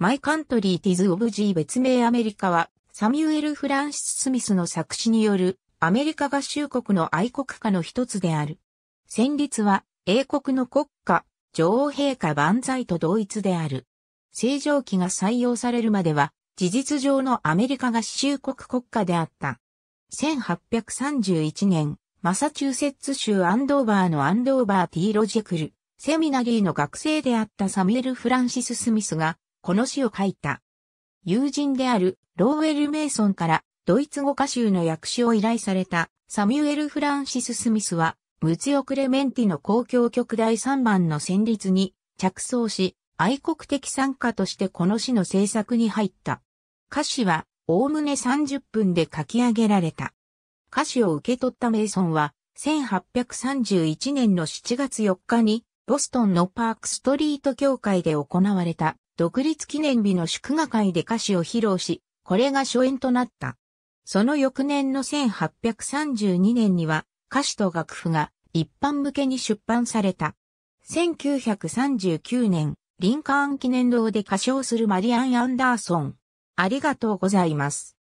マイカントリーティズ・オブ・ジー別名アメリカは、サミュエル・フランシス・スミスの作詞による、アメリカ合衆国の愛国家の一つである。旋律は、英国の国家、女王陛下万歳と同一である。正常期が採用されるまでは、事実上のアメリカ合衆国国家であった。1831年、マサチューセッツ州アンドーバーのアンドーバーテー・ロジェクル、セミナリーの学生であったサミュエル・フランシス・スミスが、この詩を書いた。友人であるローウェル・メイソンからドイツ語歌集の訳詞を依頼されたサミュエル・フランシス・スミスは、ムツヨ・クレメンティの公共曲第3番の旋律に着想し、愛国的参加としてこの詩の制作に入った。歌詞は、おおむね30分で書き上げられた。歌詞を受け取ったメイソンは、1831年の7月4日に、ボストンのパークストリート教会で行われた独立記念日の祝賀会で歌詞を披露し、これが初演となった。その翌年の1832年には歌詞と楽譜が一般向けに出版された。1939年、リンカーン記念堂で歌唱するマリアン・アンダーソン。ありがとうございます。